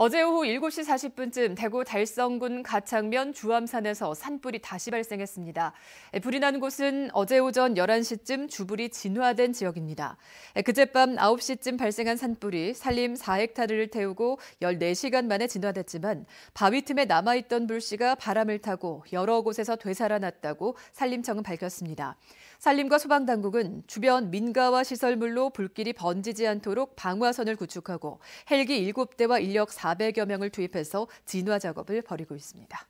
어제 오후 7시 40분쯤 대구 달성군 가창면 주암산에서 산불이 다시 발생했습니다. 예, 불이 난 곳은 어제 오전 11시쯤 주불이 진화된 지역입니다. 예, 그젯밤 9시쯤 발생한 산불이 산림 4헥타르를 태우고 14시간 만에 진화됐지만 바위 틈에 남아있던 불씨가 바람을 타고 여러 곳에서 되살아났다고 산림청은 밝혔습니다. 산림과 소방당국은 주변 민가와 시설물로 불길이 번지지 않도록 방화선을 구축하고 헬기 7대와 인력 4 400여 명을 투입해서 진화 작업을 벌이고 있습니다.